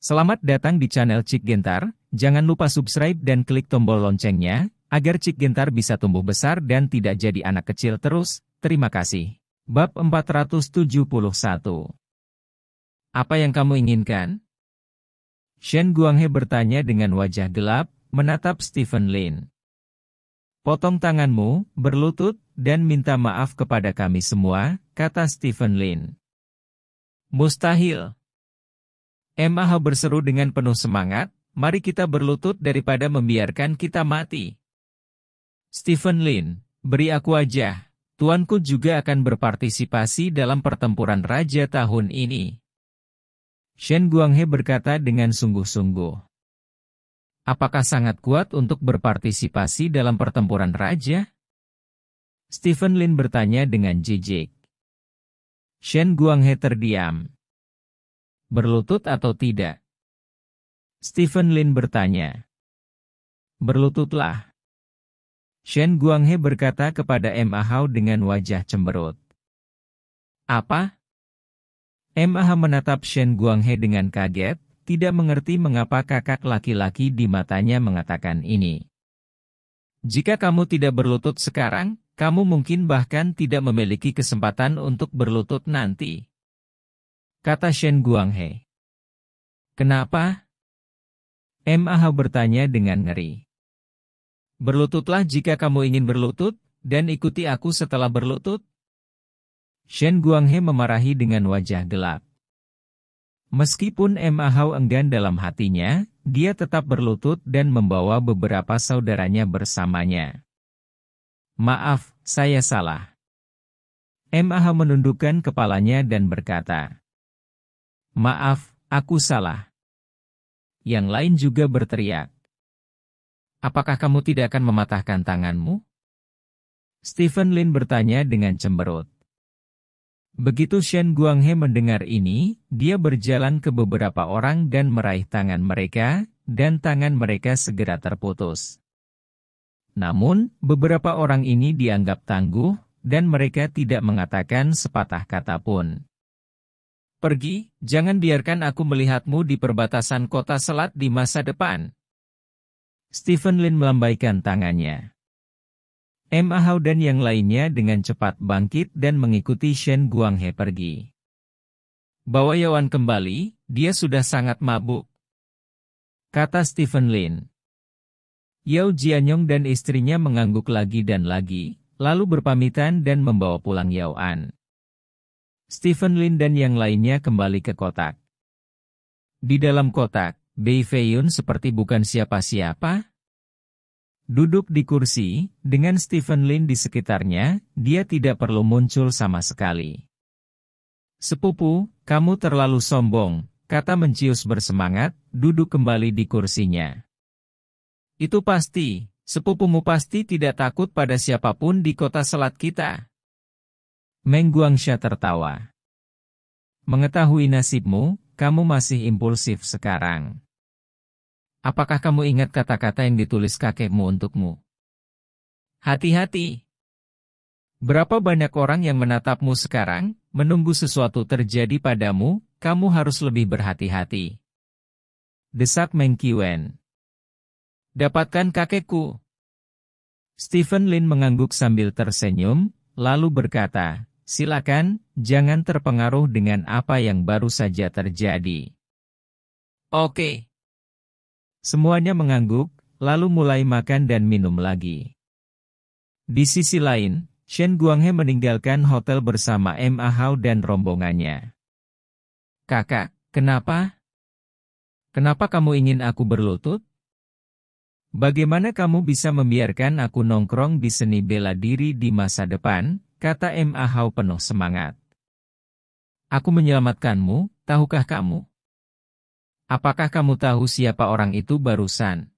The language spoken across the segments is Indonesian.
Selamat datang di channel Cik Gentar, jangan lupa subscribe dan klik tombol loncengnya, agar Cik Gentar bisa tumbuh besar dan tidak jadi anak kecil terus, terima kasih. Bab 471 Apa yang kamu inginkan? Shen Guanghe bertanya dengan wajah gelap, menatap Stephen Lin. Potong tanganmu, berlutut, dan minta maaf kepada kami semua, kata Stephen Lin. Mustahil, MAH berseru dengan penuh semangat, mari kita berlutut daripada membiarkan kita mati. Stephen Lin, beri aku aja, tuanku juga akan berpartisipasi dalam pertempuran raja tahun ini. Shen Guanghe berkata dengan sungguh-sungguh. Apakah sangat kuat untuk berpartisipasi dalam pertempuran raja? Stephen Lin bertanya dengan jijik. Shen Guanghe terdiam. Berlutut atau tidak? Stephen Lin bertanya. Berlututlah. Shen Guanghe berkata kepada Ma Hao dengan wajah cemberut. Apa? Ma Hao menatap Shen Guanghe dengan kaget, tidak mengerti mengapa kakak laki-laki di matanya mengatakan ini. Jika kamu tidak berlutut sekarang, kamu mungkin bahkan tidak memiliki kesempatan untuk berlutut nanti. Kata Shen Guanghe. Kenapa? MAH bertanya dengan ngeri. Berlututlah jika kamu ingin berlutut, dan ikuti aku setelah berlutut. Shen Guanghe memarahi dengan wajah gelap. Meskipun Ma Hao enggan dalam hatinya, dia tetap berlutut dan membawa beberapa saudaranya bersamanya. Maaf, saya salah. Ma Hao menundukkan kepalanya dan berkata, Maaf, aku salah. Yang lain juga berteriak. Apakah kamu tidak akan mematahkan tanganmu? Stephen Lin bertanya dengan cemberut. Begitu Shen Guanghe mendengar ini, dia berjalan ke beberapa orang dan meraih tangan mereka, dan tangan mereka segera terputus. Namun, beberapa orang ini dianggap tangguh, dan mereka tidak mengatakan sepatah kata pun. Pergi, jangan biarkan aku melihatmu di perbatasan kota selat di masa depan. Stephen Lin melambaikan tangannya. M. Ahau dan yang lainnya dengan cepat bangkit dan mengikuti Shen Guanghe pergi. Bawa Yawan kembali, dia sudah sangat mabuk. Kata Stephen Lin. Yao Jianyong dan istrinya mengangguk lagi dan lagi, lalu berpamitan dan membawa pulang Yao An. Stephen Lin dan yang lainnya kembali ke kotak. Di dalam kotak, Bei Feiyun seperti bukan siapa-siapa. Duduk di kursi, dengan Stephen Lin di sekitarnya, dia tidak perlu muncul sama sekali. Sepupu, kamu terlalu sombong, kata mencius bersemangat, duduk kembali di kursinya. Itu pasti, sepupumu pasti tidak takut pada siapapun di kota selat kita. Meng tertawa. Mengetahui nasibmu, kamu masih impulsif sekarang. Apakah kamu ingat kata-kata yang ditulis kakekmu untukmu? Hati-hati. Berapa banyak orang yang menatapmu sekarang, menunggu sesuatu terjadi padamu, kamu harus lebih berhati-hati. Desak Meng Qiwen. Dapatkan kakekku. Stephen Lin mengangguk sambil tersenyum, lalu berkata, Silakan, jangan terpengaruh dengan apa yang baru saja terjadi. Oke. Semuanya mengangguk, lalu mulai makan dan minum lagi. Di sisi lain, Shen Guanghe meninggalkan hotel bersama Ma Hao dan rombongannya. Kakak, kenapa? Kenapa kamu ingin aku berlutut? Bagaimana kamu bisa membiarkan aku nongkrong di seni bela diri di masa depan, kata M. Ahau penuh semangat. Aku menyelamatkanmu, tahukah kamu? Apakah kamu tahu siapa orang itu barusan?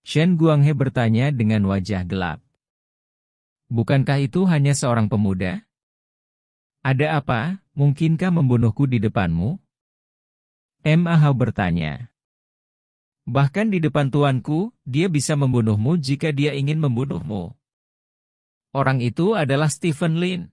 Shen Guanghe bertanya dengan wajah gelap. Bukankah itu hanya seorang pemuda? Ada apa, mungkinkah membunuhku di depanmu? M. Ahau bertanya. Bahkan di depan tuanku, dia bisa membunuhmu jika dia ingin membunuhmu. Orang itu adalah Stephen Lin.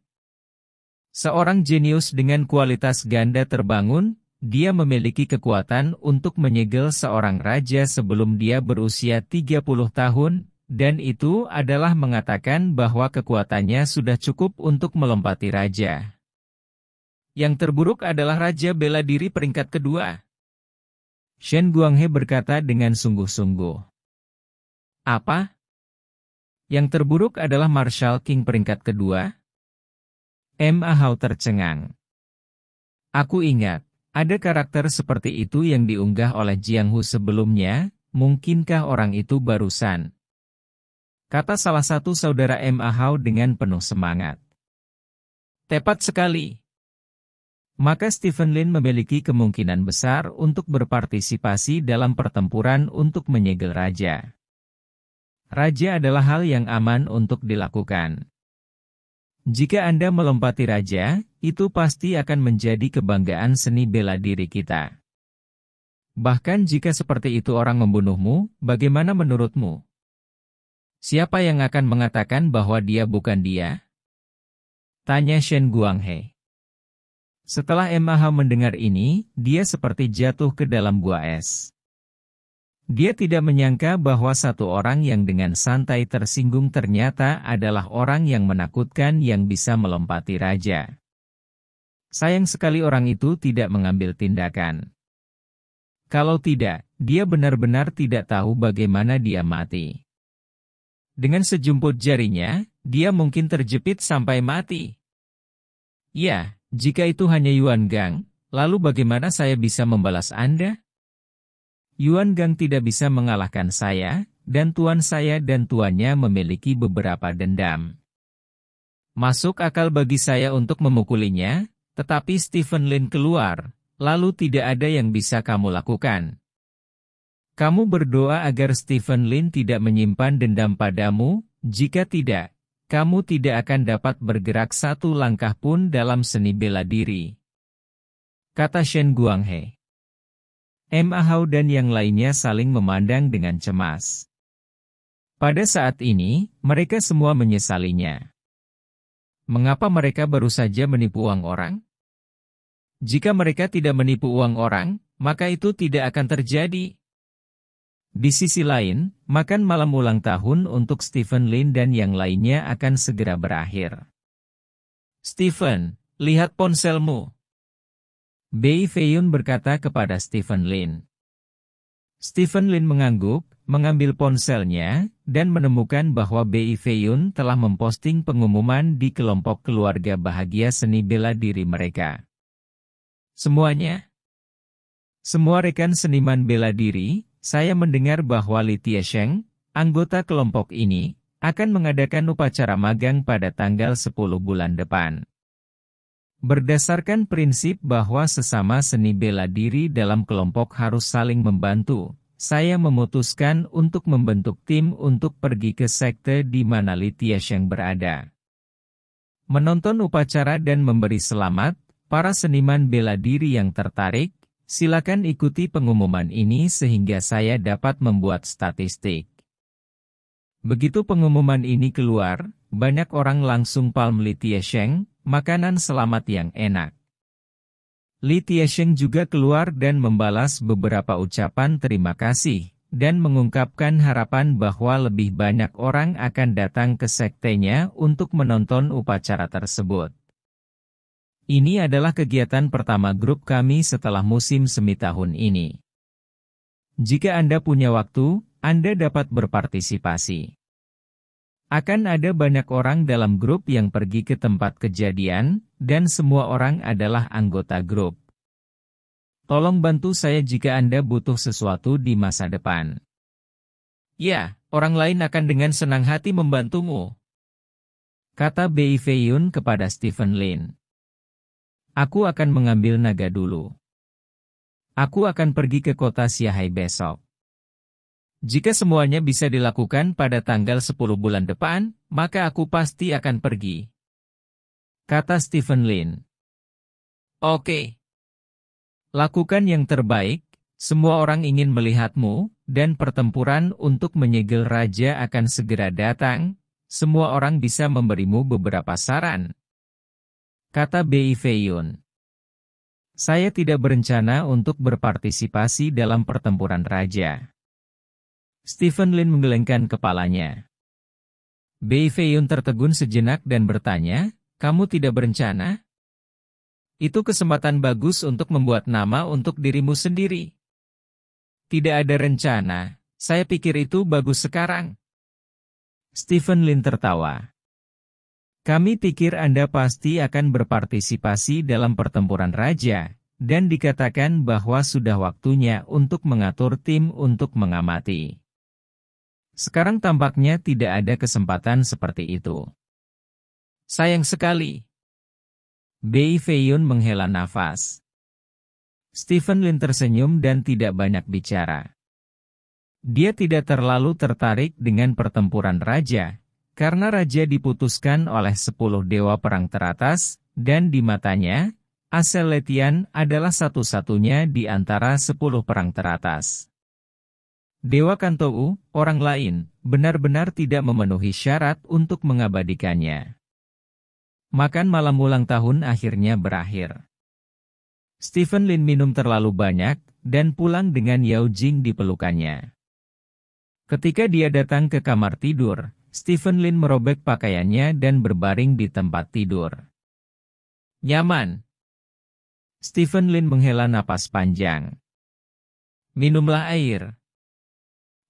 Seorang jenius dengan kualitas ganda terbangun, dia memiliki kekuatan untuk menyegel seorang raja sebelum dia berusia 30 tahun, dan itu adalah mengatakan bahwa kekuatannya sudah cukup untuk melompati raja. Yang terburuk adalah raja bela diri peringkat kedua. Shen Guanghe berkata dengan sungguh-sungguh. Apa? Yang terburuk adalah Marshall King peringkat kedua. M. Ahau tercengang. Aku ingat, ada karakter seperti itu yang diunggah oleh Jiang Hu sebelumnya, mungkinkah orang itu barusan? Kata salah satu saudara M. Ahau dengan penuh semangat. Tepat sekali. Maka Stephen Lin memiliki kemungkinan besar untuk berpartisipasi dalam pertempuran untuk menyegel raja raja adalah hal yang aman untuk dilakukan. Jika Anda melompati raja, itu pasti akan menjadi kebanggaan seni bela diri kita. Bahkan jika seperti itu orang membunuhmu, bagaimana menurutmu? Siapa yang akan mengatakan bahwa dia bukan dia? Tanya Shen Guanghe. Setelah Emma Ha mendengar ini, dia seperti jatuh ke dalam gua es. Dia tidak menyangka bahwa satu orang yang dengan santai tersinggung ternyata adalah orang yang menakutkan yang bisa melompati raja. Sayang sekali orang itu tidak mengambil tindakan. Kalau tidak, dia benar-benar tidak tahu bagaimana dia mati. Dengan sejumput jarinya, dia mungkin terjepit sampai mati. Ya, jika itu hanya Yuan Gang, lalu bagaimana saya bisa membalas Anda? Yuan Gang tidak bisa mengalahkan saya, dan tuan saya dan tuannya memiliki beberapa dendam. Masuk akal bagi saya untuk memukulinya, tetapi Stephen Lin keluar, lalu tidak ada yang bisa kamu lakukan. Kamu berdoa agar Stephen Lin tidak menyimpan dendam padamu, jika tidak, kamu tidak akan dapat bergerak satu langkah pun dalam seni bela diri. Kata Shen Guanghe. Emma Hau dan yang lainnya saling memandang dengan cemas. Pada saat ini, mereka semua menyesalinya. Mengapa mereka baru saja menipu uang orang? Jika mereka tidak menipu uang orang, maka itu tidak akan terjadi. Di sisi lain, makan malam ulang tahun untuk Stephen Lin dan yang lainnya akan segera berakhir. Stephen, lihat ponselmu. Bei Feiyun berkata kepada Stephen Lin. Stephen Lin mengangguk, mengambil ponselnya, dan menemukan bahwa Bei Feiyun telah memposting pengumuman di kelompok keluarga bahagia seni bela diri mereka. Semuanya? Semua rekan seniman bela diri, saya mendengar bahwa Litia Sheng, anggota kelompok ini, akan mengadakan upacara magang pada tanggal 10 bulan depan. Berdasarkan prinsip bahwa sesama seni bela diri dalam kelompok harus saling membantu, saya memutuskan untuk membentuk tim untuk pergi ke sekte di mana Litia Sheng berada. Menonton upacara dan memberi selamat, para seniman bela diri yang tertarik, silakan ikuti pengumuman ini sehingga saya dapat membuat statistik. Begitu pengumuman ini keluar, banyak orang langsung palm Sheng. Makanan selamat yang enak. Li Tiesheng juga keluar dan membalas beberapa ucapan terima kasih, dan mengungkapkan harapan bahwa lebih banyak orang akan datang ke sektenya untuk menonton upacara tersebut. Ini adalah kegiatan pertama grup kami setelah musim semi tahun ini. Jika Anda punya waktu, Anda dapat berpartisipasi. Akan ada banyak orang dalam grup yang pergi ke tempat kejadian, dan semua orang adalah anggota grup. Tolong bantu saya jika Anda butuh sesuatu di masa depan. Ya, orang lain akan dengan senang hati membantumu. Kata Bei Feiyun kepada Stephen Lin. Aku akan mengambil naga dulu. Aku akan pergi ke kota Siahai besok. Jika semuanya bisa dilakukan pada tanggal 10 bulan depan, maka aku pasti akan pergi. Kata Stephen Lin. Oke. Okay. Lakukan yang terbaik, semua orang ingin melihatmu, dan pertempuran untuk menyegel raja akan segera datang, semua orang bisa memberimu beberapa saran. Kata Bei Feiyun. Saya tidak berencana untuk berpartisipasi dalam pertempuran raja. Stephen Lin menggelengkan kepalanya. Bei Feiyun tertegun sejenak dan bertanya, kamu tidak berencana? Itu kesempatan bagus untuk membuat nama untuk dirimu sendiri. Tidak ada rencana, saya pikir itu bagus sekarang. Stephen Lin tertawa. Kami pikir Anda pasti akan berpartisipasi dalam pertempuran raja, dan dikatakan bahwa sudah waktunya untuk mengatur tim untuk mengamati. Sekarang tampaknya tidak ada kesempatan seperti itu. Sayang sekali. Bei Feiyun menghela nafas. Stephen Lin tersenyum dan tidak banyak bicara. Dia tidak terlalu tertarik dengan pertempuran raja, karena raja diputuskan oleh sepuluh dewa perang teratas, dan di matanya, Aseletian adalah satu-satunya di antara sepuluh perang teratas. Dewa Kantou, orang lain, benar-benar tidak memenuhi syarat untuk mengabadikannya. Makan malam ulang tahun akhirnya berakhir. Stephen Lin minum terlalu banyak, dan pulang dengan Yao Jing di pelukannya. Ketika dia datang ke kamar tidur, Stephen Lin merobek pakaiannya dan berbaring di tempat tidur. Nyaman. Stephen Lin menghela napas panjang. Minumlah air.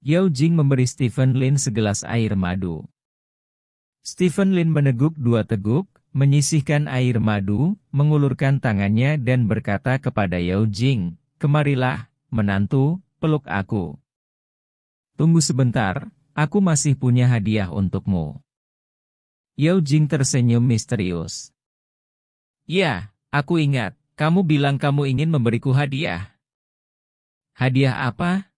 Yao Jing memberi Stephen Lin segelas air madu. Stephen Lin meneguk dua teguk, menyisihkan air madu, mengulurkan tangannya dan berkata kepada Yao Jing, Kemarilah, menantu, peluk aku. Tunggu sebentar, aku masih punya hadiah untukmu. Yao Jing tersenyum misterius. Ya, aku ingat, kamu bilang kamu ingin memberiku hadiah. Hadiah apa?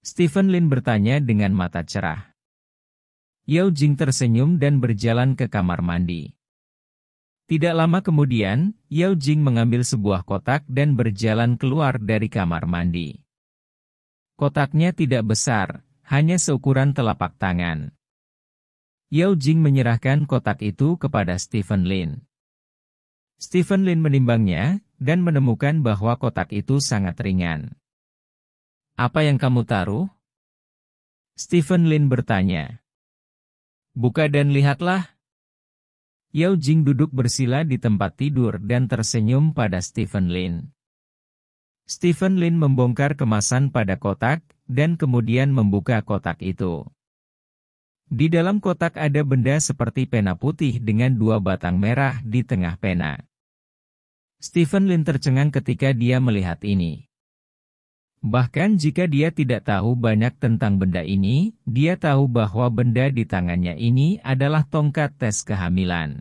Stephen Lin bertanya dengan mata cerah. Yao Jing tersenyum dan berjalan ke kamar mandi. Tidak lama kemudian, Yao Jing mengambil sebuah kotak dan berjalan keluar dari kamar mandi. Kotaknya tidak besar, hanya seukuran telapak tangan. Yao Jing menyerahkan kotak itu kepada Stephen Lin. Stephen Lin menimbangnya, dan menemukan bahwa kotak itu sangat ringan. Apa yang kamu taruh? Stephen Lin bertanya. Buka dan lihatlah. Yao Jing duduk bersila di tempat tidur dan tersenyum pada Stephen Lin. Stephen Lin membongkar kemasan pada kotak dan kemudian membuka kotak itu. Di dalam kotak ada benda seperti pena putih dengan dua batang merah di tengah pena. Stephen Lin tercengang ketika dia melihat ini. Bahkan jika dia tidak tahu banyak tentang benda ini, dia tahu bahwa benda di tangannya ini adalah tongkat tes kehamilan.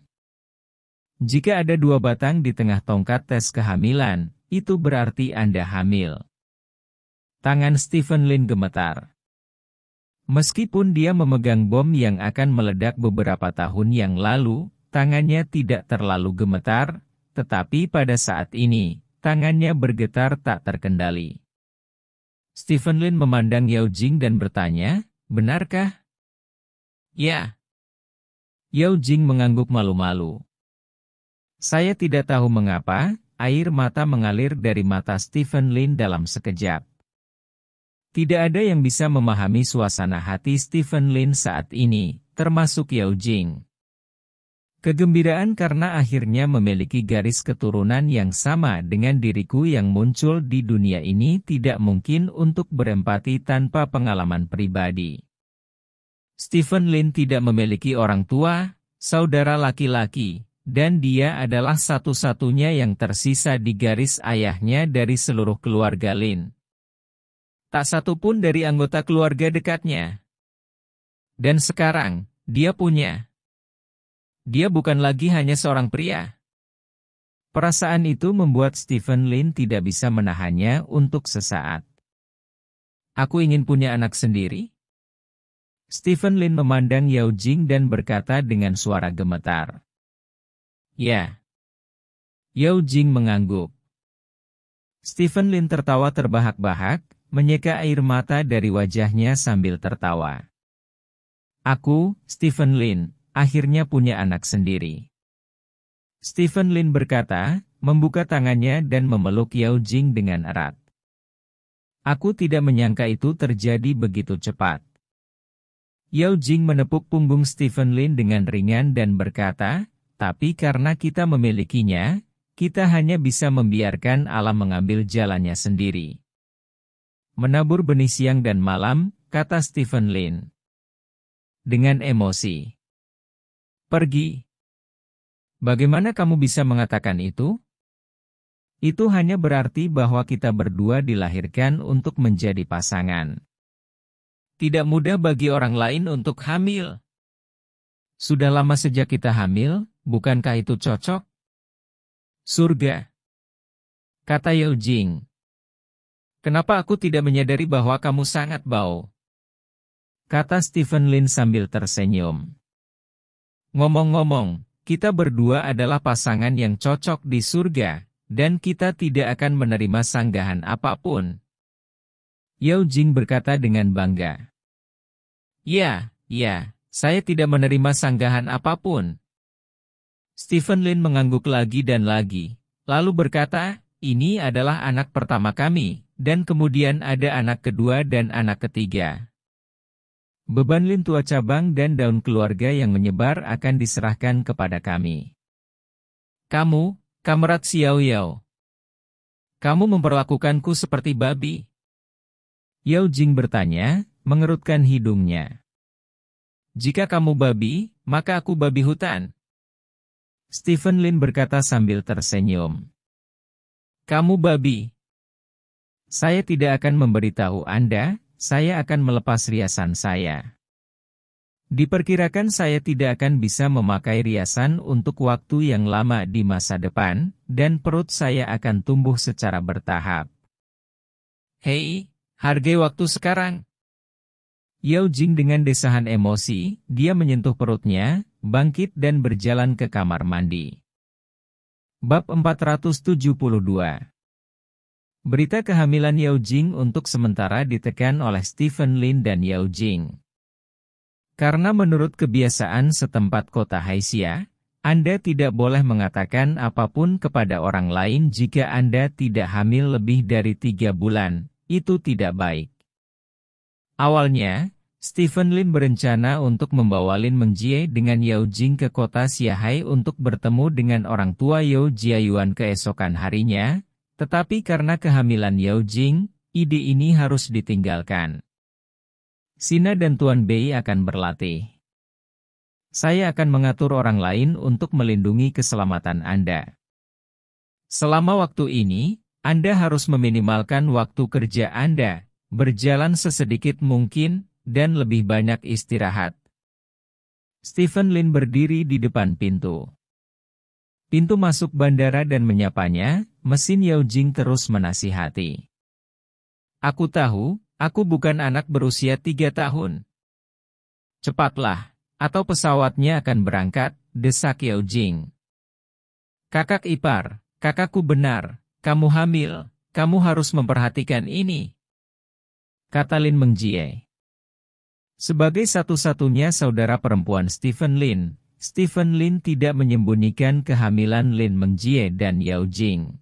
Jika ada dua batang di tengah tongkat tes kehamilan, itu berarti Anda hamil. Tangan Stephen Lin gemetar. Meskipun dia memegang bom yang akan meledak beberapa tahun yang lalu, tangannya tidak terlalu gemetar, tetapi pada saat ini, tangannya bergetar tak terkendali. Stephen Lin memandang Yao Jing dan bertanya, benarkah? Ya. Yao Jing mengangguk malu-malu. Saya tidak tahu mengapa, air mata mengalir dari mata Stephen Lin dalam sekejap. Tidak ada yang bisa memahami suasana hati Stephen Lin saat ini, termasuk Yao Jing. Kegembiraan karena akhirnya memiliki garis keturunan yang sama dengan diriku yang muncul di dunia ini tidak mungkin untuk berempati tanpa pengalaman pribadi. Stephen Lin tidak memiliki orang tua, saudara laki-laki, dan dia adalah satu-satunya yang tersisa di garis ayahnya dari seluruh keluarga Lin. Tak satu pun dari anggota keluarga dekatnya. Dan sekarang, dia punya dia bukan lagi hanya seorang pria. Perasaan itu membuat Stephen Lin tidak bisa menahannya untuk sesaat. Aku ingin punya anak sendiri. Stephen Lin memandang Yao Jing dan berkata dengan suara gemetar. Ya. Yao Jing mengangguk. Stephen Lin tertawa terbahak-bahak, menyeka air mata dari wajahnya sambil tertawa. Aku, Stephen Lin, akhirnya punya anak sendiri. Stephen Lin berkata, membuka tangannya dan memeluk Yao Jing dengan erat. Aku tidak menyangka itu terjadi begitu cepat. Yao Jing menepuk punggung Stephen Lin dengan ringan dan berkata, tapi karena kita memilikinya, kita hanya bisa membiarkan alam mengambil jalannya sendiri. Menabur benih siang dan malam, kata Stephen Lin. Dengan emosi. Pergi. Bagaimana kamu bisa mengatakan itu? Itu hanya berarti bahwa kita berdua dilahirkan untuk menjadi pasangan. Tidak mudah bagi orang lain untuk hamil. Sudah lama sejak kita hamil, bukankah itu cocok? Surga. Kata Yao Jing. Kenapa aku tidak menyadari bahwa kamu sangat bau? Kata Stephen Lin sambil tersenyum. Ngomong-ngomong, kita berdua adalah pasangan yang cocok di surga, dan kita tidak akan menerima sanggahan apapun. Yao Jing berkata dengan bangga. Ya, ya, saya tidak menerima sanggahan apapun. Stephen Lin mengangguk lagi dan lagi, lalu berkata, ini adalah anak pertama kami, dan kemudian ada anak kedua dan anak ketiga. Beban lintua cabang dan daun keluarga yang menyebar akan diserahkan kepada kami. Kamu, kamerat Xiao Yao. Kamu memperlakukanku seperti babi. Yao Jing bertanya, mengerutkan hidungnya. Jika kamu babi, maka aku babi hutan. Stephen Lin berkata sambil tersenyum. Kamu babi. Saya tidak akan memberitahu Anda saya akan melepas riasan saya. Diperkirakan saya tidak akan bisa memakai riasan untuk waktu yang lama di masa depan, dan perut saya akan tumbuh secara bertahap. Hei, hargai waktu sekarang. Yao Jing dengan desahan emosi, dia menyentuh perutnya, bangkit dan berjalan ke kamar mandi. Bab 472 Berita kehamilan Yao Jing untuk sementara ditekan oleh Stephen Lin dan Yao Jing. Karena menurut kebiasaan setempat kota Haisia, Anda tidak boleh mengatakan apapun kepada orang lain jika Anda tidak hamil lebih dari tiga bulan, itu tidak baik. Awalnya, Stephen Lin berencana untuk membawa Lin Mengjie dengan Yao Jing ke kota Xiahai untuk bertemu dengan orang tua Yao Jiayuan keesokan harinya, tetapi karena kehamilan Yao Jing, ide ini harus ditinggalkan. Sina dan Tuan Bei akan berlatih. Saya akan mengatur orang lain untuk melindungi keselamatan Anda. Selama waktu ini, Anda harus meminimalkan waktu kerja Anda, berjalan sesedikit mungkin, dan lebih banyak istirahat. Stephen Lin berdiri di depan pintu. Pintu masuk bandara dan menyapanya, mesin Yao Jing terus menasihati. Aku tahu, aku bukan anak berusia tiga tahun. Cepatlah, atau pesawatnya akan berangkat, desak Jing. Kakak ipar, kakakku benar, kamu hamil, kamu harus memperhatikan ini. Kata Lin Mengjie. Sebagai satu-satunya saudara perempuan Stephen Lin, Stephen Lin tidak menyembunyikan kehamilan Lin Mengjie dan Yao Jing.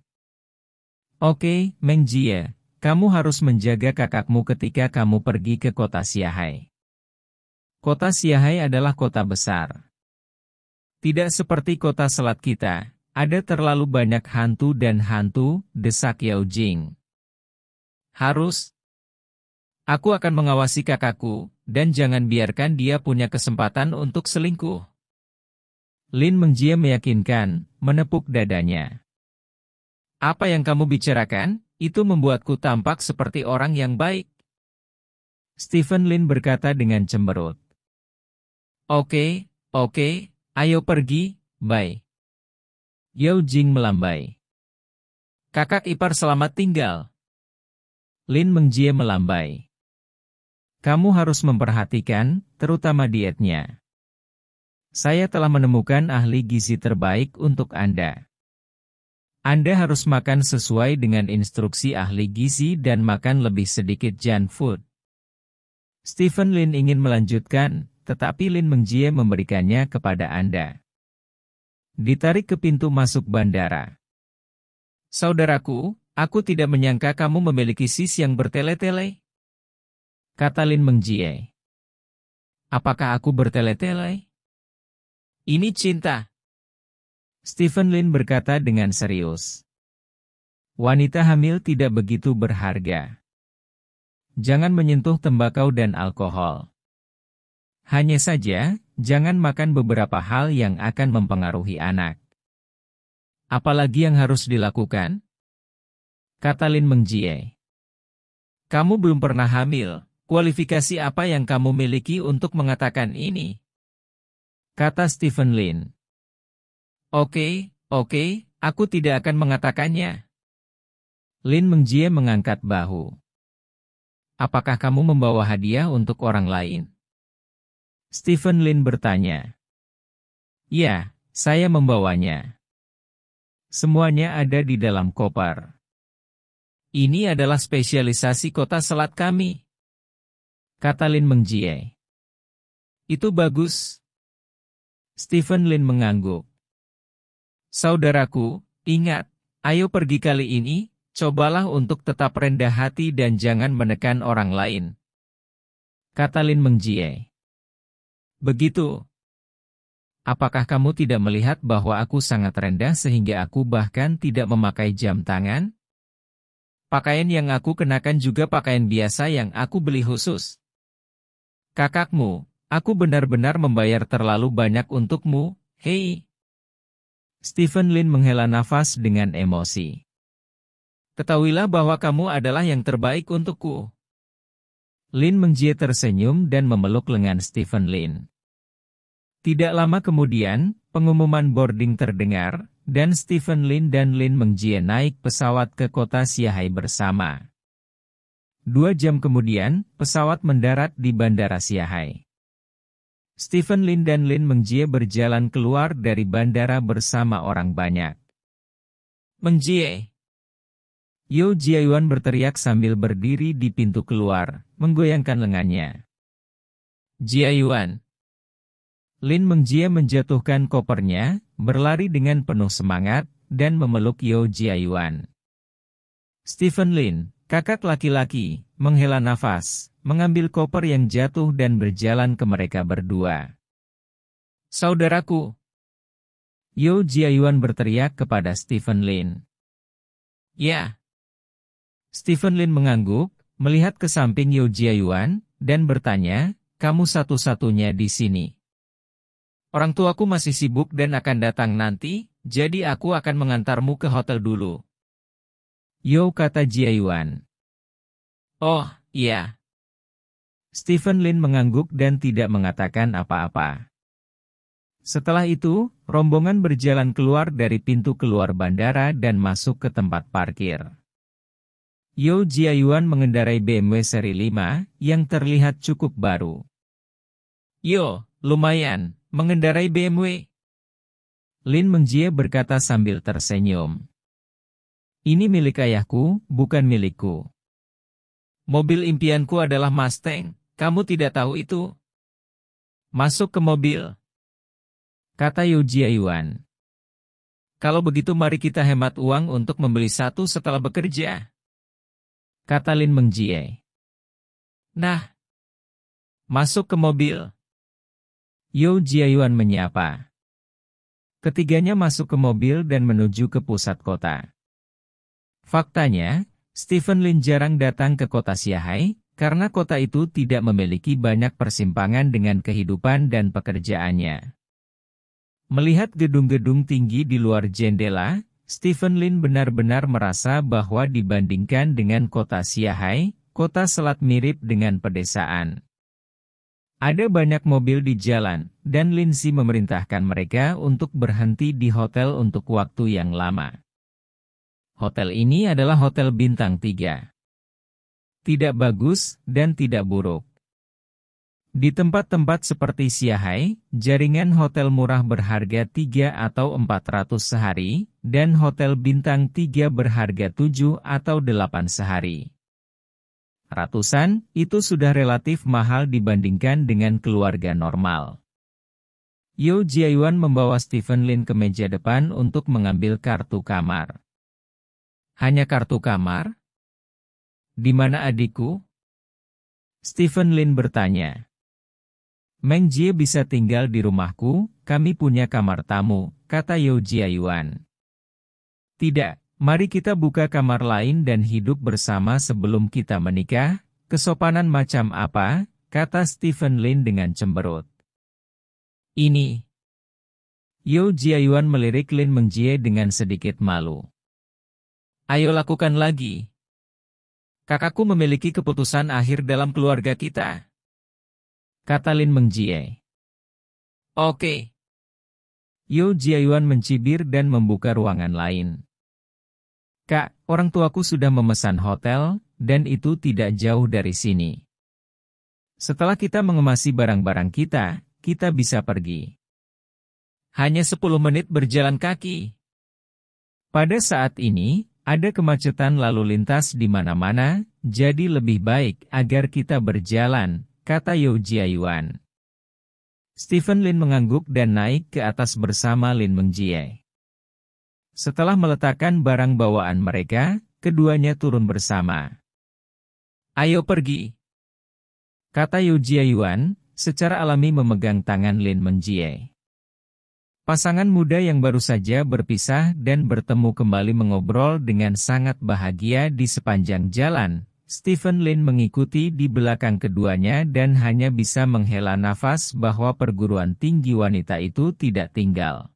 Oke, Meng Jie, kamu harus menjaga kakakmu ketika kamu pergi ke kota Siahai. Kota Siahai adalah kota besar. Tidak seperti kota selat kita, ada terlalu banyak hantu dan hantu, desak Yao Jing. Harus. Aku akan mengawasi kakakku, dan jangan biarkan dia punya kesempatan untuk selingkuh. Lin Mengjie meyakinkan, menepuk dadanya. Apa yang kamu bicarakan, itu membuatku tampak seperti orang yang baik. Stephen Lin berkata dengan cemberut. Oke, okay, oke, okay, ayo pergi, bye. Yao Jing melambai. Kakak ipar selamat tinggal. Lin Mengjie melambai. Kamu harus memperhatikan, terutama dietnya. Saya telah menemukan ahli gizi terbaik untuk Anda. Anda harus makan sesuai dengan instruksi ahli gizi dan makan lebih sedikit junk food. Stephen Lin ingin melanjutkan, tetapi Lin Mengjie memberikannya kepada Anda. Ditarik ke pintu masuk bandara. Saudaraku, aku tidak menyangka kamu memiliki sis yang bertele-tele. Kata Lin Mengjie. Apakah aku bertele-tele? Ini cinta, Stephen Lin berkata dengan serius. Wanita hamil tidak begitu berharga. Jangan menyentuh tembakau dan alkohol. Hanya saja, jangan makan beberapa hal yang akan mempengaruhi anak. Apalagi yang harus dilakukan? Kata Lin Mengjie. Kamu belum pernah hamil, kualifikasi apa yang kamu miliki untuk mengatakan ini? Kata Stephen Lin. Oke, oke, aku tidak akan mengatakannya. Lin Mengjie mengangkat bahu. Apakah kamu membawa hadiah untuk orang lain? Stephen Lin bertanya. Ya, saya membawanya. Semuanya ada di dalam koper. Ini adalah spesialisasi kota selat kami. Kata Lin Mengjie. Itu bagus. Stephen Lin mengangguk. Saudaraku, ingat, ayo pergi kali ini, cobalah untuk tetap rendah hati dan jangan menekan orang lain. Kata Lin Mengjie. Begitu. Apakah kamu tidak melihat bahwa aku sangat rendah sehingga aku bahkan tidak memakai jam tangan? Pakaian yang aku kenakan juga pakaian biasa yang aku beli khusus. Kakakmu, aku benar-benar membayar terlalu banyak untukmu, hei. Stephen Lin menghela nafas dengan emosi. Ketahuilah bahwa kamu adalah yang terbaik untukku. Lin Mengjie tersenyum dan memeluk lengan Stephen Lin. Tidak lama kemudian, pengumuman boarding terdengar, dan Stephen Lin dan Lin Mengjie naik pesawat ke kota Siahai bersama. Dua jam kemudian, pesawat mendarat di Bandara Siahai. Stephen Lin dan Lin Mengjie berjalan keluar dari bandara bersama orang banyak. Mengjie! Yo Jiayuan berteriak sambil berdiri di pintu keluar, menggoyangkan lengannya. Jiayuan! Lin Mengjie menjatuhkan kopernya, berlari dengan penuh semangat, dan memeluk Yo Jiayuan. Stephen Lin, kakak laki-laki, menghela nafas, mengambil koper yang jatuh dan berjalan ke mereka berdua. Saudaraku! Yo Jiayuan berteriak kepada Stephen Lin. Ya. Stephen Lin mengangguk, melihat ke samping Yo Jiayuan, dan bertanya, kamu satu-satunya di sini. Orang tuaku masih sibuk dan akan datang nanti, jadi aku akan mengantarmu ke hotel dulu. Yo kata Jiayuan. Oh, iya, Stephen Lin mengangguk dan tidak mengatakan apa-apa. Setelah itu, rombongan berjalan keluar dari pintu keluar bandara dan masuk ke tempat parkir. Yo Jiayuan mengendarai BMW seri 5, yang terlihat cukup baru. Yo, lumayan, mengendarai BMW. Lin Mengjie berkata sambil tersenyum. Ini milik ayahku, bukan milikku. Mobil impianku adalah Mustang, kamu tidak tahu itu? Masuk ke mobil. Kata Yuji Iwan. Kalau begitu mari kita hemat uang untuk membeli satu setelah bekerja. Kata Lin Mengjie. Nah. Masuk ke mobil. Yu Jiayuan menyapa. Ketiganya masuk ke mobil dan menuju ke pusat kota. Faktanya, Stephen Lin jarang datang ke kota Siahai, karena kota itu tidak memiliki banyak persimpangan dengan kehidupan dan pekerjaannya. Melihat gedung-gedung tinggi di luar jendela, Stephen Lin benar-benar merasa bahwa dibandingkan dengan kota Siahai, kota selat mirip dengan pedesaan. Ada banyak mobil di jalan, dan Lindsay memerintahkan mereka untuk berhenti di hotel untuk waktu yang lama. Hotel ini adalah hotel bintang 3 tidak bagus, dan tidak buruk. Di tempat-tempat seperti Siahai, jaringan hotel murah berharga 3 atau 400 sehari, dan hotel bintang 3 berharga 7 atau 8 sehari. Ratusan, itu sudah relatif mahal dibandingkan dengan keluarga normal. Yo Jiayuan membawa Stephen Lin ke meja depan untuk mengambil kartu kamar. Hanya kartu kamar? Di mana adikku? Stephen Lin bertanya. Meng Jie bisa tinggal di rumahku, kami punya kamar tamu, kata Yao Jiayuan. Tidak, mari kita buka kamar lain dan hidup bersama sebelum kita menikah, kesopanan macam apa, kata Stephen Lin dengan cemberut. Ini. Yao Jiayuan melirik Lin Meng Jie dengan sedikit malu. Ayo lakukan lagi. Kakakku memiliki keputusan akhir dalam keluarga kita. Kata Lin Mengjie. Oke. Yo Jiayuan mencibir dan membuka ruangan lain. Kak, orang tuaku sudah memesan hotel, dan itu tidak jauh dari sini. Setelah kita mengemasi barang-barang kita, kita bisa pergi. Hanya 10 menit berjalan kaki. Pada saat ini, ada kemacetan lalu lintas di mana-mana, jadi lebih baik agar kita berjalan, kata Yeo Jiayuan. Stephen Lin mengangguk dan naik ke atas bersama Lin Mengjie. Setelah meletakkan barang bawaan mereka, keduanya turun bersama. Ayo pergi. Kata Yu Jiayuan, secara alami memegang tangan Lin Mengjie. Pasangan muda yang baru saja berpisah dan bertemu kembali mengobrol dengan sangat bahagia di sepanjang jalan. Stephen Lin mengikuti di belakang keduanya dan hanya bisa menghela nafas bahwa perguruan tinggi wanita itu tidak tinggal.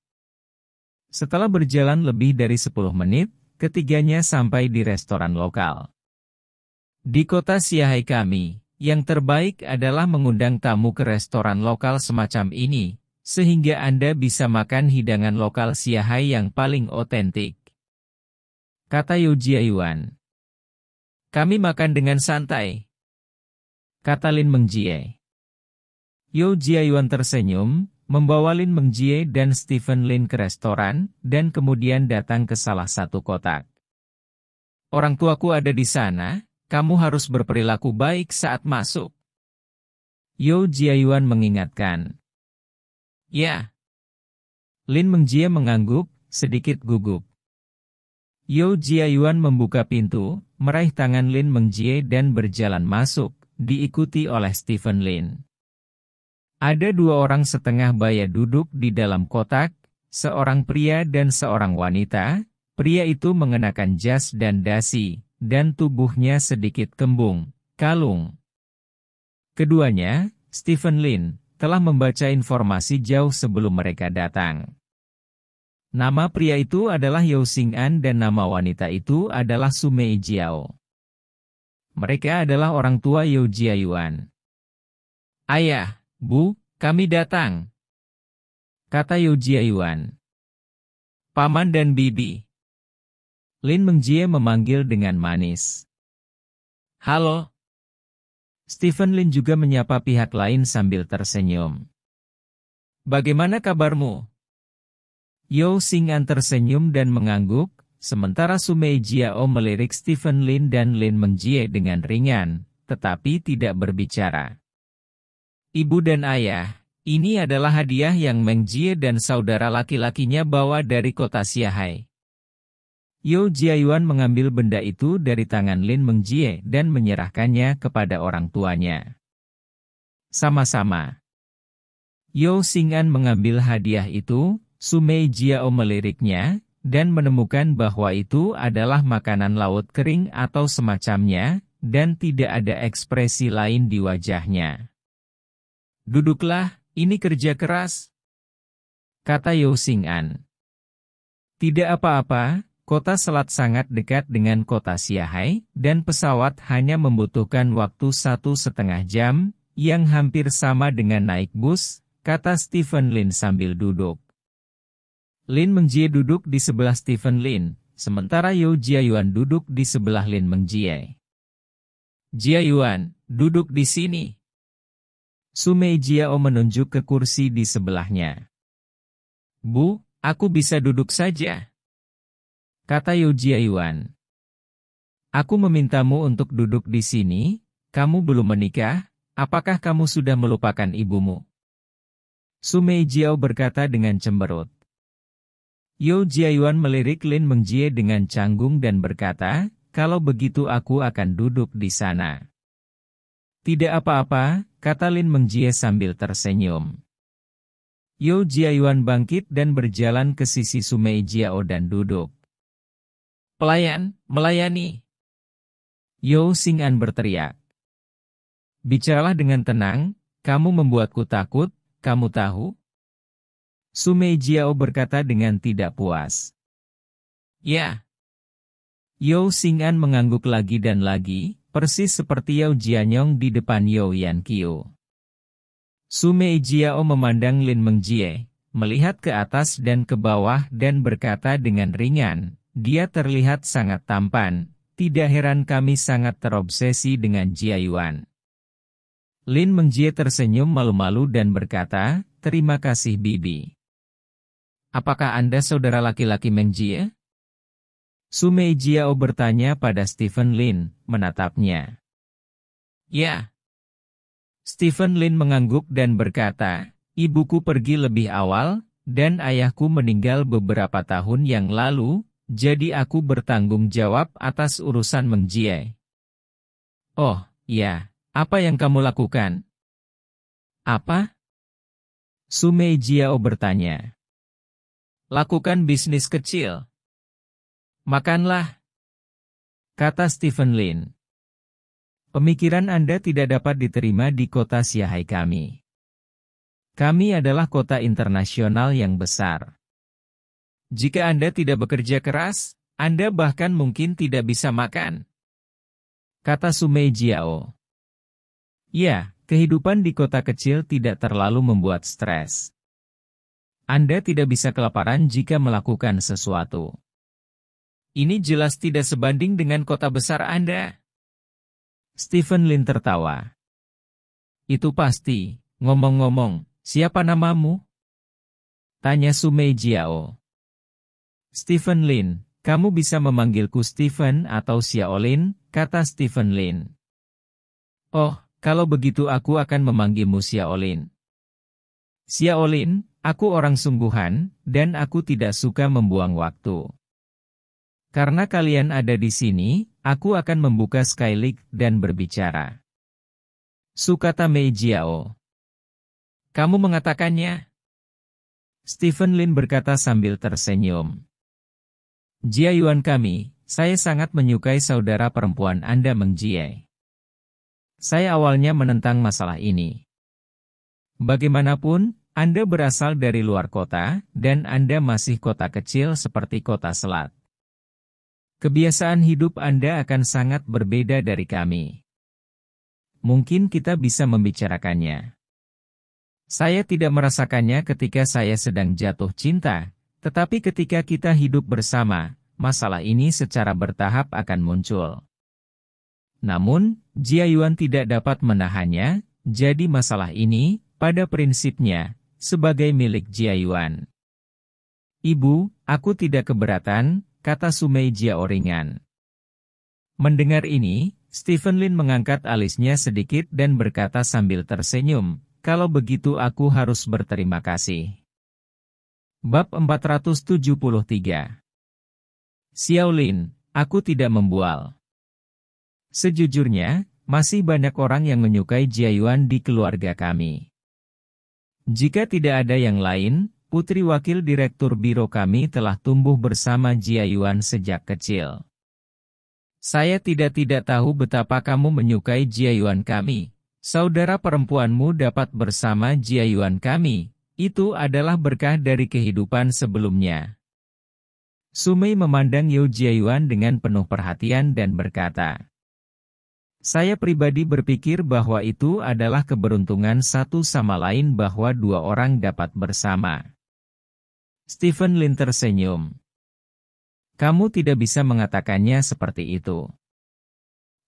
Setelah berjalan lebih dari 10 menit, ketiganya sampai di restoran lokal. Di kota Siahai kami, yang terbaik adalah mengundang tamu ke restoran lokal semacam ini, sehingga Anda bisa makan hidangan lokal Siahai yang paling otentik. Kata Yoji Iwan. Kami makan dengan santai. Kata Lin Mengjie. Yoji Iwan tersenyum, membawa Lin Mengjie dan Stephen Lin ke restoran, dan kemudian datang ke salah satu kotak. Orang tuaku ada di sana, kamu harus berperilaku baik saat masuk. Yo Jiayuan mengingatkan. Ya. Lin Mengjie mengangguk, sedikit gugup. Yo Jiayuan membuka pintu, meraih tangan Lin Mengjie dan berjalan masuk, diikuti oleh Stephen Lin. Ada dua orang setengah baya duduk di dalam kotak, seorang pria dan seorang wanita. Pria itu mengenakan jas dan dasi, dan tubuhnya sedikit kembung, kalung. Keduanya, Stephen Lin, telah membaca informasi jauh sebelum mereka datang. Nama pria itu adalah Yao Xing'an dan nama wanita itu adalah Su Mei Jiao. Mereka adalah orang tua Yao Jiayuan. Ayah, Bu, kami datang. Kata Yao Jiayuan. Paman dan Bibi. Lin Mengjie memanggil dengan manis. Halo, Stephen Lin juga menyapa pihak lain sambil tersenyum. Bagaimana kabarmu? Yo Singan tersenyum dan mengangguk, sementara Sumei Jiao melirik Stephen Lin dan Lin Mengjie dengan ringan, tetapi tidak berbicara. Ibu dan ayah, ini adalah hadiah yang Mengjie dan saudara laki-lakinya bawa dari kota Siahai. Yo Jiayuan mengambil benda itu dari tangan Lin Mengjie dan menyerahkannya kepada orang tuanya. Sama-sama. Yo Xing'an mengambil hadiah itu, Sumei Jiao meliriknya, dan menemukan bahwa itu adalah makanan laut kering atau semacamnya, dan tidak ada ekspresi lain di wajahnya. Duduklah, ini kerja keras. Kata Yo Xing'an. Tidak apa-apa, Kota Selat sangat dekat dengan kota Siahai, dan pesawat hanya membutuhkan waktu satu setengah jam, yang hampir sama dengan naik bus, kata Stephen Lin sambil duduk. Lin Mengjie duduk di sebelah Stephen Lin, sementara Yu Jiayuan duduk di sebelah Lin Mengjie. Jiayuan, duduk di sini. Sumei Jiao menunjuk ke kursi di sebelahnya. Bu, aku bisa duduk saja kata Yujia Iwan. Aku memintamu untuk duduk di sini, kamu belum menikah, apakah kamu sudah melupakan ibumu? Sumei Jiao berkata dengan cemberut. Yo Jiayuan melirik Lin Mengjie dengan canggung dan berkata, kalau begitu aku akan duduk di sana. Tidak apa-apa, kata Lin Mengjie sambil tersenyum. Yo Jiayuan bangkit dan berjalan ke sisi Sumei Jiao dan duduk. Pelayan, melayani. Yo Sing'an berteriak. Bicaralah dengan tenang, kamu membuatku takut, kamu tahu? Sumei Jiao berkata dengan tidak puas. Ya. Yo Sing'an mengangguk lagi dan lagi, persis seperti Yao Jianyong di depan Yo Yan Kiyo. Sumei Jiao memandang Lin Mengjie, melihat ke atas dan ke bawah dan berkata dengan ringan, dia terlihat sangat tampan, tidak heran kami sangat terobsesi dengan Jia Yuan. Lin Mengjie tersenyum malu-malu dan berkata, terima kasih Bibi. Apakah Anda saudara laki-laki Mengjie? Sumei Jiao bertanya pada Stephen Lin, menatapnya. Ya. Stephen Lin mengangguk dan berkata, ibuku pergi lebih awal, dan ayahku meninggal beberapa tahun yang lalu, jadi aku bertanggung jawab atas urusan Mengjie. Oh, ya. Apa yang kamu lakukan? Apa? Sumei Jiao bertanya. Lakukan bisnis kecil. Makanlah. Kata Stephen Lin. Pemikiran Anda tidak dapat diterima di kota Siahai kami. Kami adalah kota internasional yang besar. Jika Anda tidak bekerja keras, Anda bahkan mungkin tidak bisa makan. Kata Sumei Jiao. Ya, kehidupan di kota kecil tidak terlalu membuat stres. Anda tidak bisa kelaparan jika melakukan sesuatu. Ini jelas tidak sebanding dengan kota besar Anda. Stephen Lin tertawa. Itu pasti, ngomong-ngomong, siapa namamu? Tanya Sumei Jiao. Stephen Lin, kamu bisa memanggilku Stephen atau Xiaolin, kata Stephen Lin. Oh, kalau begitu aku akan memanggilmu Xiaolin. Xiaolin, aku orang sungguhan, dan aku tidak suka membuang waktu. Karena kalian ada di sini, aku akan membuka Skylink dan berbicara. Sukata Mei Jiao. Kamu mengatakannya? Stephen Lin berkata sambil tersenyum. Jia Yuan kami, saya sangat menyukai saudara perempuan Anda Meng Saya awalnya menentang masalah ini. Bagaimanapun, Anda berasal dari luar kota, dan Anda masih kota kecil seperti kota selat. Kebiasaan hidup Anda akan sangat berbeda dari kami. Mungkin kita bisa membicarakannya. Saya tidak merasakannya ketika saya sedang jatuh cinta, tetapi ketika kita hidup bersama, masalah ini secara bertahap akan muncul. Namun, Jia Yuan tidak dapat menahannya, jadi masalah ini, pada prinsipnya, sebagai milik Jia Yuan. Ibu, aku tidak keberatan, kata Sumei Jia Oringan. Mendengar ini, Stephen Lin mengangkat alisnya sedikit dan berkata sambil tersenyum, kalau begitu aku harus berterima kasih. Bab 473 Xiaolin, aku tidak membual. Sejujurnya, masih banyak orang yang menyukai Jiayuan di keluarga kami. Jika tidak ada yang lain, putri wakil direktur biro kami telah tumbuh bersama Jiayuan sejak kecil. Saya tidak-tidak tahu betapa kamu menyukai Jiayuan kami. Saudara perempuanmu dapat bersama Jiayuan kami, itu adalah berkah dari kehidupan sebelumnya. Sumei memandang Yu Jiayuan dengan penuh perhatian dan berkata, Saya pribadi berpikir bahwa itu adalah keberuntungan satu sama lain bahwa dua orang dapat bersama. Stephen Lin tersenyum. Kamu tidak bisa mengatakannya seperti itu.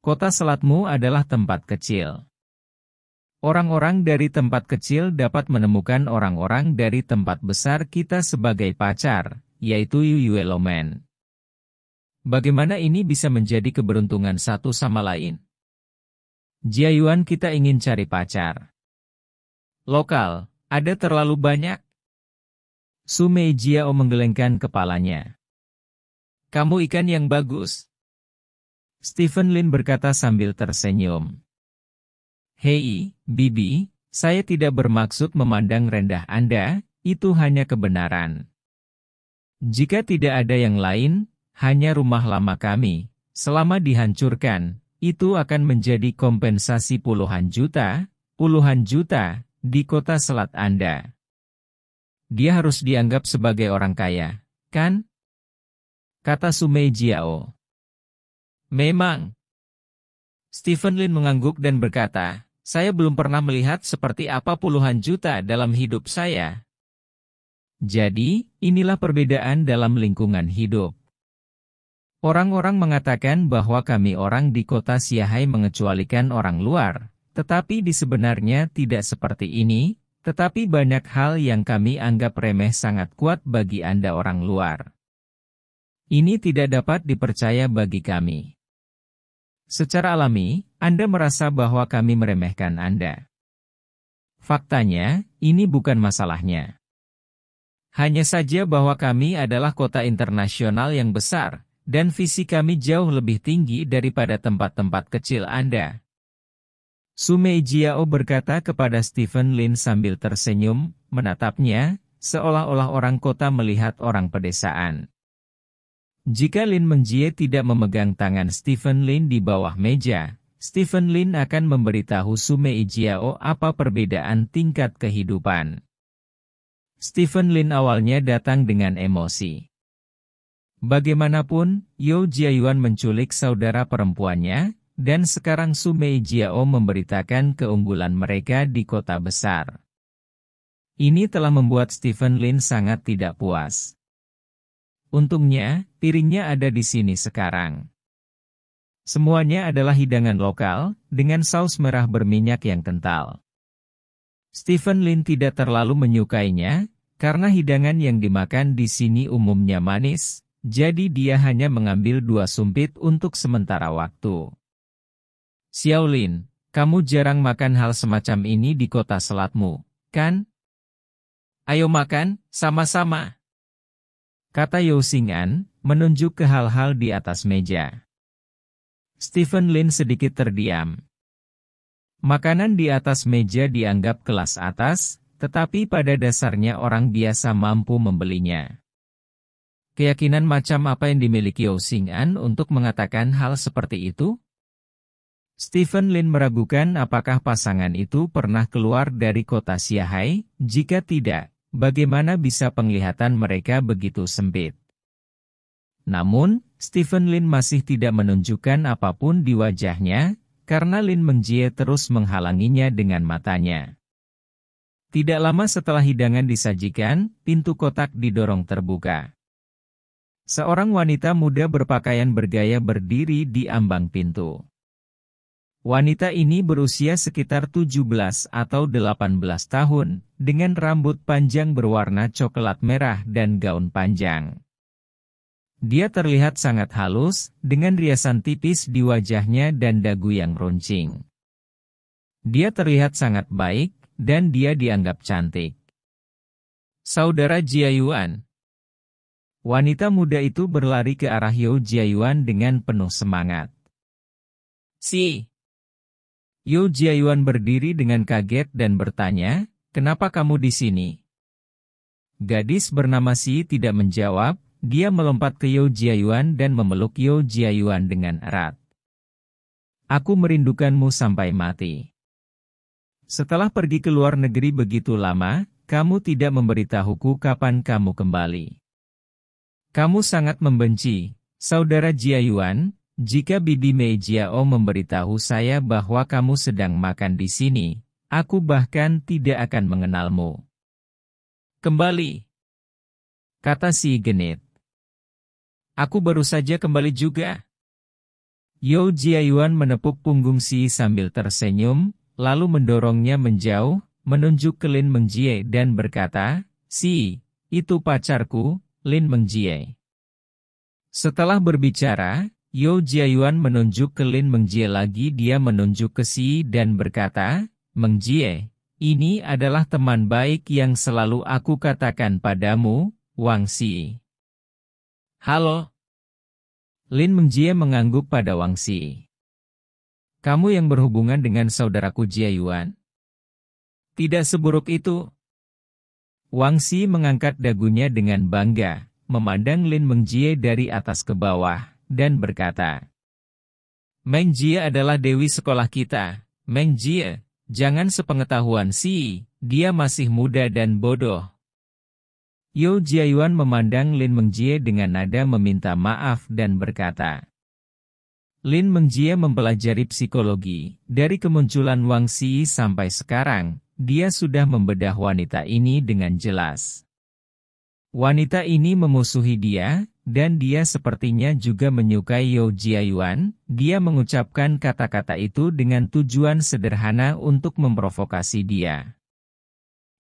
Kota selatmu adalah tempat kecil. Orang-orang dari tempat kecil dapat menemukan orang-orang dari tempat besar kita sebagai pacar, yaitu Yuyuelomen. Bagaimana ini bisa menjadi keberuntungan satu sama lain? Jiayuan kita ingin cari pacar. Lokal, ada terlalu banyak? Sumei Jiao menggelengkan kepalanya. Kamu ikan yang bagus. Stephen Lin berkata sambil tersenyum. Hei, Bibi, saya tidak bermaksud memandang rendah Anda, itu hanya kebenaran. Jika tidak ada yang lain, hanya rumah lama kami, selama dihancurkan, itu akan menjadi kompensasi puluhan juta, puluhan juta, di kota selat Anda. Dia harus dianggap sebagai orang kaya, kan? Kata Sumei Jiao. Memang. Stephen Lin mengangguk dan berkata, saya belum pernah melihat seperti apa puluhan juta dalam hidup saya. Jadi, inilah perbedaan dalam lingkungan hidup. Orang-orang mengatakan bahwa kami orang di kota Siahai mengecualikan orang luar, tetapi di sebenarnya tidak seperti ini, tetapi banyak hal yang kami anggap remeh sangat kuat bagi Anda orang luar. Ini tidak dapat dipercaya bagi kami. Secara alami, anda merasa bahwa kami meremehkan Anda. Faktanya, ini bukan masalahnya. Hanya saja bahwa kami adalah kota internasional yang besar, dan visi kami jauh lebih tinggi daripada tempat-tempat kecil Anda. Sumei Jiao berkata kepada Stephen Lin sambil tersenyum, menatapnya, seolah-olah orang kota melihat orang pedesaan. Jika Lin Menjie tidak memegang tangan Stephen Lin di bawah meja, Stephen Lin akan memberitahu Sumei Jiao apa perbedaan tingkat kehidupan. Stephen Lin awalnya datang dengan emosi. Bagaimanapun, Yo Jiayuan menculik saudara perempuannya, dan sekarang Sumei Jiao memberitakan keunggulan mereka di kota besar. Ini telah membuat Stephen Lin sangat tidak puas. Untungnya, piringnya ada di sini sekarang. Semuanya adalah hidangan lokal, dengan saus merah berminyak yang kental. Stephen Lin tidak terlalu menyukainya, karena hidangan yang dimakan di sini umumnya manis, jadi dia hanya mengambil dua sumpit untuk sementara waktu. Xiaolin, kamu jarang makan hal semacam ini di kota selatmu, kan? Ayo makan, sama-sama. Kata Yosingan, An, menunjuk ke hal-hal di atas meja. Stephen Lin sedikit terdiam. Makanan di atas meja dianggap kelas atas, tetapi pada dasarnya orang biasa mampu membelinya. Keyakinan macam apa yang dimiliki Yao Xing'an untuk mengatakan hal seperti itu? Stephen Lin meragukan apakah pasangan itu pernah keluar dari kota Xiahai, jika tidak, bagaimana bisa penglihatan mereka begitu sempit. Namun, Stephen Lin masih tidak menunjukkan apapun di wajahnya, karena Lin Mengjie terus menghalanginya dengan matanya. Tidak lama setelah hidangan disajikan, pintu kotak didorong terbuka. Seorang wanita muda berpakaian bergaya berdiri di ambang pintu. Wanita ini berusia sekitar 17 atau 18 tahun, dengan rambut panjang berwarna coklat merah dan gaun panjang. Dia terlihat sangat halus, dengan riasan tipis di wajahnya dan dagu yang runcing. Dia terlihat sangat baik, dan dia dianggap cantik. Saudara Jia Yuan, Wanita muda itu berlari ke arah Yu Yuan dengan penuh semangat. Si Yu Yuan berdiri dengan kaget dan bertanya, kenapa kamu di sini? Gadis bernama Si tidak menjawab, dia melompat ke Yao Jiayuan dan memeluk Yao Jiayuan dengan erat. Aku merindukanmu sampai mati. Setelah pergi ke luar negeri begitu lama, kamu tidak memberitahuku kapan kamu kembali. Kamu sangat membenci, Saudara Jiayuan, jika Bibi Mei Jiao memberitahu saya bahwa kamu sedang makan di sini, aku bahkan tidak akan mengenalmu. Kembali. Kata si genit. Aku baru saja kembali juga. Yo Jiayuan menepuk punggung Si sambil tersenyum, lalu mendorongnya menjauh, menunjuk ke Lin Mengjie dan berkata, Si, itu pacarku, Lin Mengjie. Setelah berbicara, Yo Jiayuan menunjuk ke Lin Mengjie lagi dia menunjuk ke Si dan berkata, Mengjie, ini adalah teman baik yang selalu aku katakan padamu, Wang Si. Halo? Lin Mengjie mengangguk pada Wang Xi. Kamu yang berhubungan dengan saudaraku Jia Yuan? Tidak seburuk itu. Wang Xi mengangkat dagunya dengan bangga, memandang Lin Mengjie dari atas ke bawah, dan berkata, "Mengjie adalah dewi sekolah kita. Mengjie, jangan sepengetahuan si, dia masih muda dan bodoh. Yo Jiayuan memandang Lin Mengjie dengan nada meminta maaf dan berkata, Lin Mengjie mempelajari psikologi, dari kemunculan Wang Xi sampai sekarang, dia sudah membedah wanita ini dengan jelas. Wanita ini memusuhi dia, dan dia sepertinya juga menyukai Yo Jiayuan, dia mengucapkan kata-kata itu dengan tujuan sederhana untuk memprovokasi dia.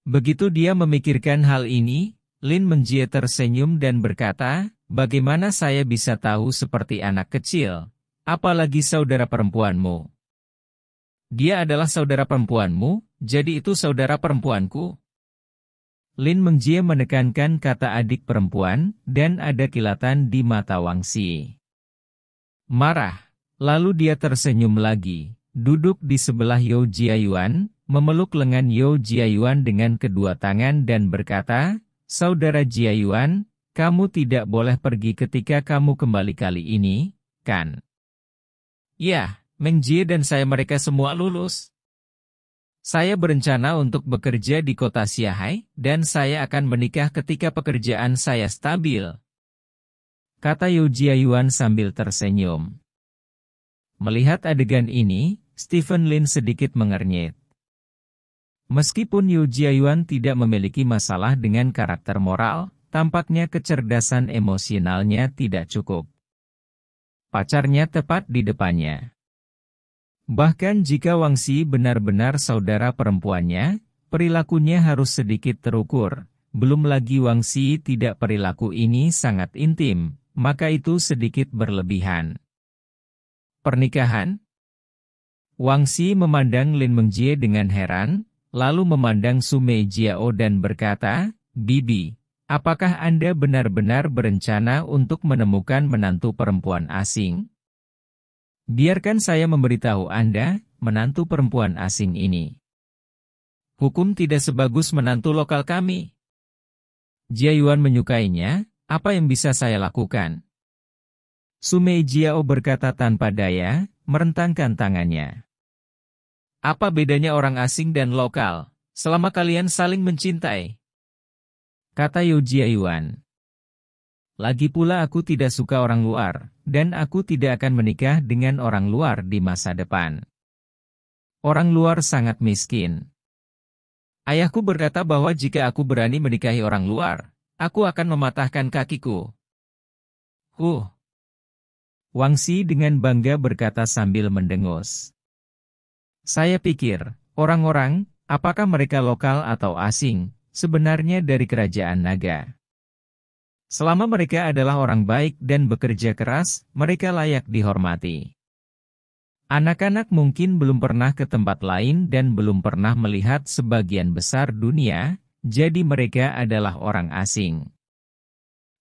Begitu dia memikirkan hal ini, Lin Menjie tersenyum dan berkata, bagaimana saya bisa tahu seperti anak kecil, apalagi saudara perempuanmu? Dia adalah saudara perempuanmu, jadi itu saudara perempuanku. Lin Mengjie menekankan kata adik perempuan, dan ada kilatan di mata Wang Wangsi. Marah, lalu dia tersenyum lagi, duduk di sebelah Yao Jiayuan, memeluk lengan Yao Jiayuan dengan kedua tangan dan berkata, Saudara Jia Yuan, kamu tidak boleh pergi ketika kamu kembali kali ini, kan? Ya, Mengjie dan saya mereka semua lulus. Saya berencana untuk bekerja di kota Siahai, dan saya akan menikah ketika pekerjaan saya stabil. Kata Yu Jia Yuan sambil tersenyum. Melihat adegan ini, Stephen Lin sedikit mengernyit. Meskipun Yu Jiayuan tidak memiliki masalah dengan karakter moral, tampaknya kecerdasan emosionalnya tidak cukup. Pacarnya tepat di depannya. Bahkan jika Wang Xi benar-benar saudara perempuannya, perilakunya harus sedikit terukur. Belum lagi Wang Xi tidak perilaku ini sangat intim, maka itu sedikit berlebihan. Pernikahan Wang Xi memandang Lin Mengjie dengan heran, lalu memandang Sume Jiao dan berkata, Bibi, apakah Anda benar-benar berencana untuk menemukan menantu perempuan asing? Biarkan saya memberitahu Anda, menantu perempuan asing ini. Hukum tidak sebagus menantu lokal kami. Jia Yuan menyukainya, apa yang bisa saya lakukan? Sumei Jiao berkata tanpa daya, merentangkan tangannya. Apa bedanya orang asing dan lokal, selama kalian saling mencintai? Kata Yojia Iwan. Lagi pula aku tidak suka orang luar, dan aku tidak akan menikah dengan orang luar di masa depan. Orang luar sangat miskin. Ayahku berkata bahwa jika aku berani menikahi orang luar, aku akan mematahkan kakiku. Huh. Wangsi dengan bangga berkata sambil mendengus. Saya pikir, orang-orang, apakah mereka lokal atau asing, sebenarnya dari kerajaan naga. Selama mereka adalah orang baik dan bekerja keras, mereka layak dihormati. Anak-anak mungkin belum pernah ke tempat lain dan belum pernah melihat sebagian besar dunia, jadi mereka adalah orang asing.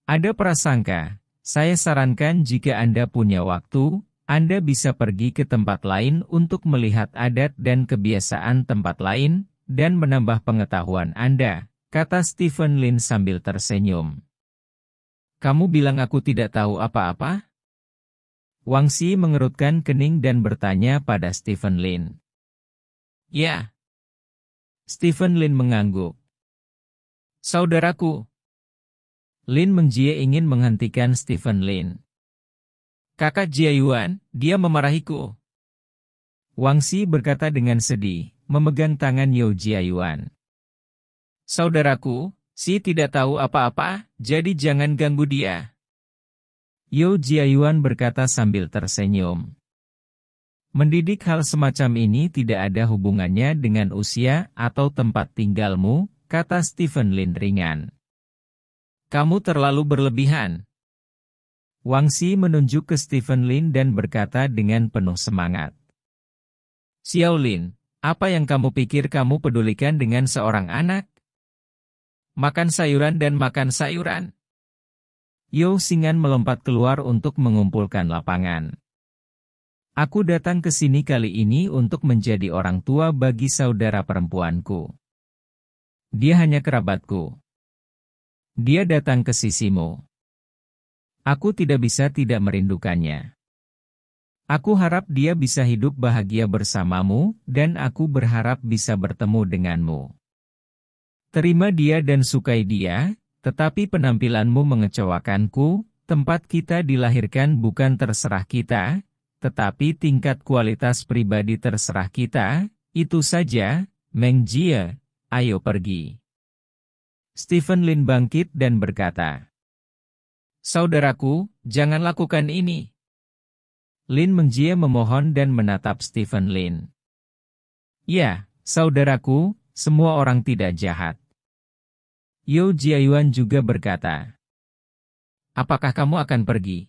Ada prasangka, saya sarankan jika Anda punya waktu, anda bisa pergi ke tempat lain untuk melihat adat dan kebiasaan tempat lain, dan menambah pengetahuan Anda, kata Stephen Lin sambil tersenyum. Kamu bilang aku tidak tahu apa-apa? Wang Xi mengerutkan kening dan bertanya pada Stephen Lin. Ya. Stephen Lin mengangguk. Saudaraku. Lin Mengzie ingin menghentikan Stephen Lin. Kakak Jia Yuan, dia memarahiku. Wang Wangsi berkata dengan sedih, memegang tangan Yao Yuan. Saudaraku, si tidak tahu apa-apa, jadi jangan ganggu dia. Yao Yuan berkata sambil tersenyum. Mendidik hal semacam ini tidak ada hubungannya dengan usia atau tempat tinggalmu, kata Stephen Lin ringan. Kamu terlalu berlebihan, Wang Wangsi menunjuk ke Stephen Lin dan berkata dengan penuh semangat. Xiao Lin, apa yang kamu pikir kamu pedulikan dengan seorang anak? Makan sayuran dan makan sayuran. Yo Singan melompat keluar untuk mengumpulkan lapangan. Aku datang ke sini kali ini untuk menjadi orang tua bagi saudara perempuanku. Dia hanya kerabatku. Dia datang ke sisimu. Aku tidak bisa tidak merindukannya. Aku harap dia bisa hidup bahagia bersamamu, dan aku berharap bisa bertemu denganmu. Terima dia dan sukai dia, tetapi penampilanmu mengecewakanku, tempat kita dilahirkan bukan terserah kita, tetapi tingkat kualitas pribadi terserah kita, itu saja, Meng Jie, ayo pergi. Stephen Lin bangkit dan berkata, Saudaraku, jangan lakukan ini. Lin Mengjie memohon dan menatap Stephen Lin. Ya, saudaraku, semua orang tidak jahat. Yo Jiayuan juga berkata. Apakah kamu akan pergi?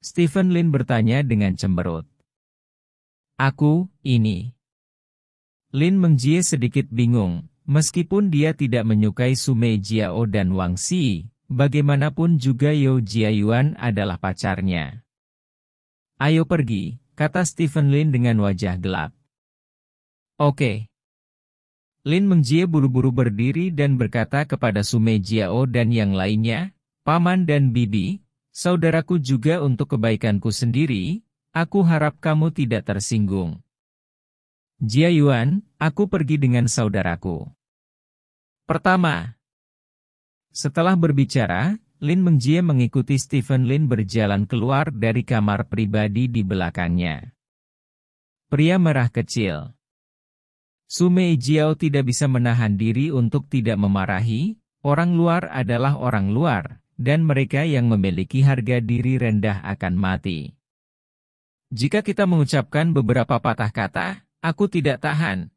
Stephen Lin bertanya dengan cemberut. Aku, ini. Lin Mengjie sedikit bingung, meskipun dia tidak menyukai Sumei Jiao dan Wang Xi, Bagaimanapun juga Yo Jiayuan adalah pacarnya. Ayo pergi, kata Stephen Lin dengan wajah gelap. Oke. Lin Mengjie buru-buru berdiri dan berkata kepada Sume Jiao dan yang lainnya, Paman dan Bibi, saudaraku juga untuk kebaikanku sendiri, aku harap kamu tidak tersinggung. Jia Yuan, aku pergi dengan saudaraku. Pertama, setelah berbicara, Lin Mengjie mengikuti Stephen Lin berjalan keluar dari kamar pribadi di belakangnya. Pria merah kecil. Sumei Jiao tidak bisa menahan diri untuk tidak memarahi, orang luar adalah orang luar, dan mereka yang memiliki harga diri rendah akan mati. Jika kita mengucapkan beberapa patah kata, aku tidak tahan.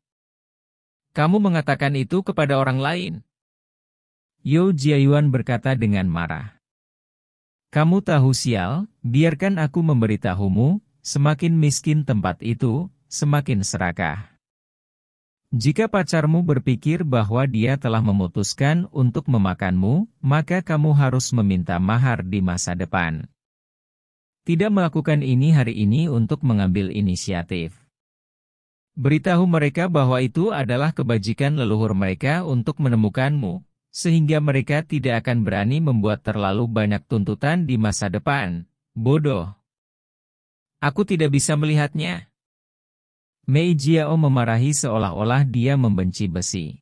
Kamu mengatakan itu kepada orang lain, Yo Jiayuan berkata dengan marah. Kamu tahu sial, biarkan aku memberitahumu, semakin miskin tempat itu, semakin serakah. Jika pacarmu berpikir bahwa dia telah memutuskan untuk memakanmu, maka kamu harus meminta mahar di masa depan. Tidak melakukan ini hari ini untuk mengambil inisiatif. Beritahu mereka bahwa itu adalah kebajikan leluhur mereka untuk menemukanmu, sehingga mereka tidak akan berani membuat terlalu banyak tuntutan di masa depan. Bodoh. Aku tidak bisa melihatnya. Mei Jiao memarahi seolah-olah dia membenci besi.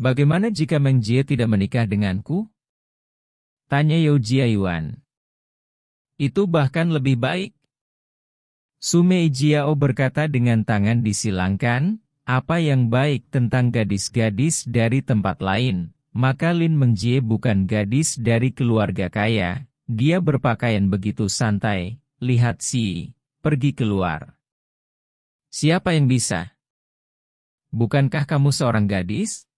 Bagaimana jika Meng Jie tidak menikah denganku? Tanya Yao Jiayuan. Itu bahkan lebih baik. Su Mei Jiao berkata dengan tangan disilangkan, apa yang baik tentang gadis-gadis dari tempat lain. Maka Lin Mengjie bukan gadis dari keluarga kaya, dia berpakaian begitu santai, lihat si, pergi keluar. Siapa yang bisa? Bukankah kamu seorang gadis?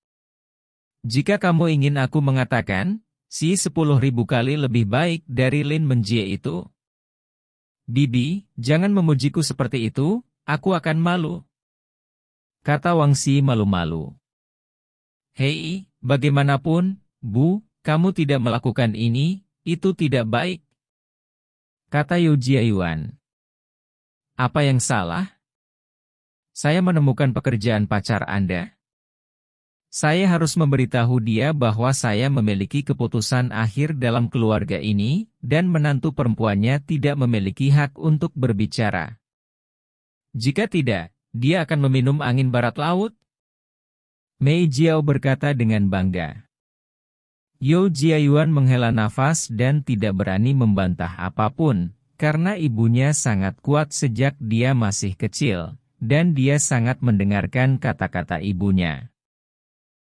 Jika kamu ingin aku mengatakan, si sepuluh ribu kali lebih baik dari Lin Menjie itu. Bibi, jangan memujiku seperti itu, aku akan malu kata Wang Si malu-malu. Hei, bagaimanapun, Bu, kamu tidak melakukan ini, itu tidak baik. Kata Yu Jiayuan. Apa yang salah? Saya menemukan pekerjaan pacar Anda. Saya harus memberitahu dia bahwa saya memiliki keputusan akhir dalam keluarga ini, dan menantu perempuannya tidak memiliki hak untuk berbicara. Jika tidak, dia akan meminum angin barat laut? Mei Jiao berkata dengan bangga. Yo Jiayuan menghela nafas dan tidak berani membantah apapun, karena ibunya sangat kuat sejak dia masih kecil, dan dia sangat mendengarkan kata-kata ibunya.